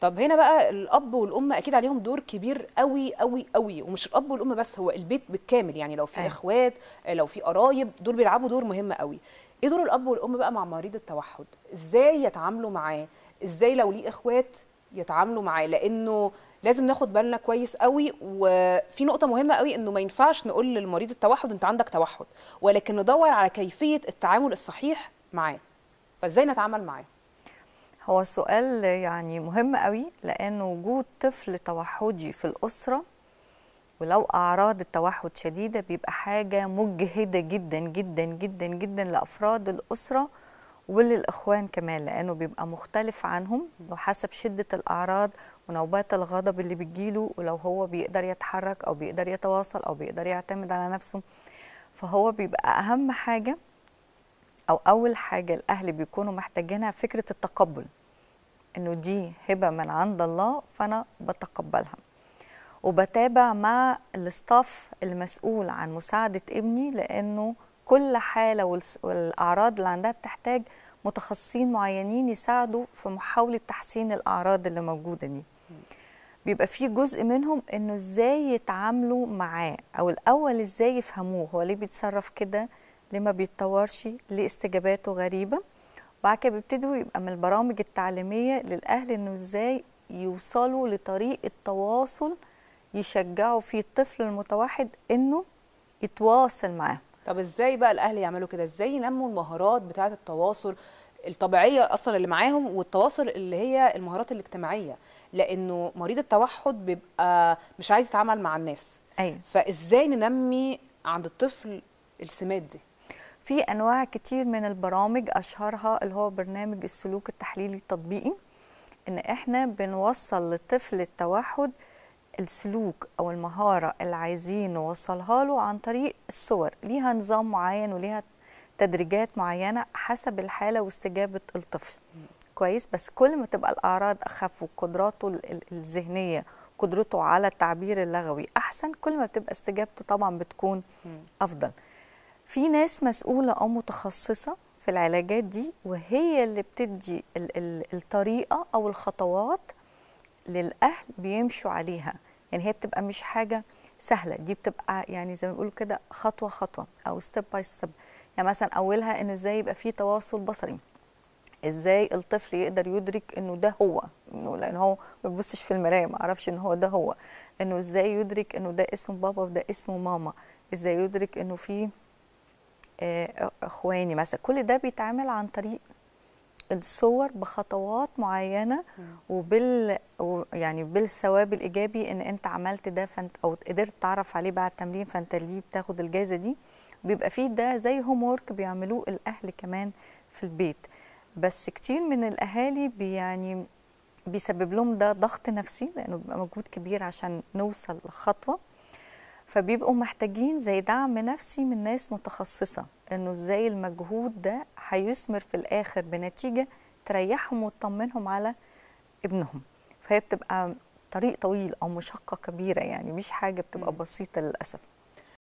طب هنا بقى الاب والام اكيد عليهم دور كبير قوي قوي قوي ومش الاب والام بس هو البيت بالكامل يعني لو في أيوة. اخوات آه، لو في قرايب دول بيلعبوا دور مهم قوي ايه دور الاب والام بقى مع مريض التوحد ازاي يتعاملوا معاه ازاي لو ليه اخوات يتعاملوا معاه لانه لازم ناخد بالنا كويس قوي وفي نقطه مهمه قوي انه ما ينفعش نقول للمريض التوحد انت عندك توحد ولكن ندور على كيفيه التعامل الصحيح معاه فازاي نتعامل معاه هو سؤال يعني مهم قوي لأن وجود طفل توحدي في الأسرة ولو أعراض التوحد شديدة بيبقى حاجة مجهدة جدا جدا جدا جدا لأفراد الأسرة وللإخوان كمان لأنه بيبقى مختلف عنهم وحسب شدة الأعراض ونوبات الغضب اللي بتجيله ولو هو بيقدر يتحرك أو بيقدر يتواصل أو بيقدر يعتمد على نفسه فهو بيبقى أهم حاجة او اول حاجه الاهل بيكونوا محتاجينها فكره التقبل انه دي هبه من عند الله فانا بتقبلها وبتابع مع الاستاف المسؤول عن مساعده ابني لانه كل حاله والاعراض اللي عندها بتحتاج متخصصين معينين يساعدوا في محاوله تحسين الاعراض اللي موجوده دي بيبقى في جزء منهم انه ازاي يتعاملوا معاه او الاول ازاي يفهموه هو ليه بيتصرف كده ليه ما بيتطورش ليه استجاباته غريبه وبعد كده بيبتدوا يبقى من البرامج التعليميه للاهل انه ازاي يوصلوا لطريقه تواصل يشجعوا فيه الطفل المتوحد انه يتواصل معاه طب ازاي بقى الاهل يعملوا كده ازاي ينموا المهارات بتاعه التواصل الطبيعيه اصلا اللي معاهم والتواصل اللي هي المهارات الاجتماعيه لانه مريض التوحد بيبقى مش عايز يتعامل مع الناس أيوة. فازاي ننمي عند الطفل السمات دي في انواع كتير من البرامج اشهرها اللي هو برنامج السلوك التحليلي التطبيقي ان احنا بنوصل لطفل التوحد السلوك او المهاره اللي عايزين نوصلها له عن طريق الصور ليها نظام معين وليها تدريجات معينه حسب الحاله واستجابه الطفل كويس بس كل ما تبقى الاعراض اخف وقدراته الذهنيه قدرته على التعبير اللغوي احسن كل ما بتبقى استجابته طبعا بتكون افضل في ناس مسؤوله او متخصصه في العلاجات دي وهي اللي بتدي ال ال الطريقه او الخطوات للاهل بيمشوا عليها يعني هي بتبقى مش حاجه سهله دي بتبقى يعني زي ما بيقولوا كده خطوه خطوه او ستيب باي ستيب يعني مثلا اولها انه ازاي يبقى في تواصل بصري ازاي الطفل يقدر يدرك انه ده هو انه لان هو ما بيبصش في المرايه ما يعرفش ان هو ده هو انه ازاي يدرك انه ده اسم بابا وده اسم ماما ازاي يدرك انه في آه، اخواني مثلا كل ده بيتعمل عن طريق الصور بخطوات معينه وبال يعني بالثواب الايجابي ان انت عملت ده فانت او قدرت تعرف عليه بعد التمرين فانت ليه بتاخد الجائزه دي بيبقى فيه ده زي هوم ورك بيعملوه الاهل كمان في البيت بس كتير من الاهالي يعني بيسبب لهم ده ضغط نفسي لانه بيبقى مجهود كبير عشان نوصل لخطوه فبيبقوا محتاجين زي دعم نفسي من ناس متخصصه انه ازاي المجهود ده هيثمر في الاخر بنتيجه تريحهم وتطمنهم على ابنهم فهي بتبقى طريق طويل او مشقه كبيره يعني مش حاجه بتبقى بسيطه للاسف